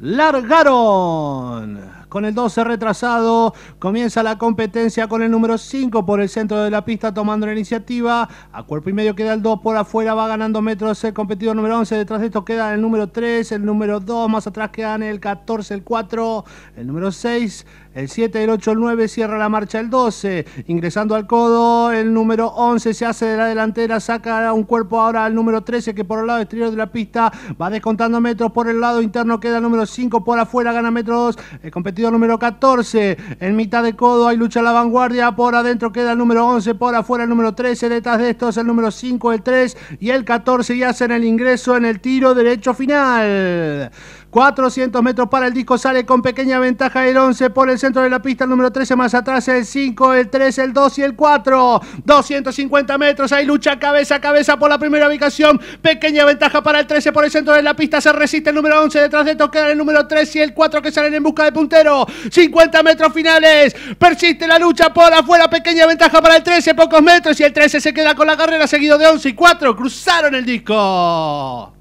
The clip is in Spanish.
largaron. Con el 12 retrasado, comienza la competencia con el número 5 por el centro de la pista tomando la iniciativa. A cuerpo y medio queda el 2 por afuera, va ganando metros el competidor número 11. Detrás de esto queda el número 3, el número 2, más atrás quedan el 14, el 4, el número 6, el 7, el 8, el 9, cierra la marcha el 12. Ingresando al codo, el número 11 se hace de la delantera, saca un cuerpo ahora al número 13 que por el lado exterior de la pista va descontando metros por el lado interno, queda el número 5 por afuera, gana metros El competidor número 14. En mitad de codo hay lucha a la vanguardia. Por adentro queda el número 11. Por afuera el número 13. Detrás de estos el número 5, el 3 y el 14. Y hacen el ingreso en el tiro derecho final. 400 metros para el disco, sale con pequeña ventaja el 11 por el centro de la pista, el número 13 más atrás, el 5, el 3, el 2 y el 4. 250 metros, hay lucha cabeza a cabeza por la primera ubicación, pequeña ventaja para el 13 por el centro de la pista, se resiste el número 11, detrás de quedan el número 3 y el 4 que salen en busca de puntero. 50 metros finales, persiste la lucha por afuera, pequeña ventaja para el 13, pocos metros y el 13 se queda con la carrera seguido de 11 y 4, cruzaron el disco.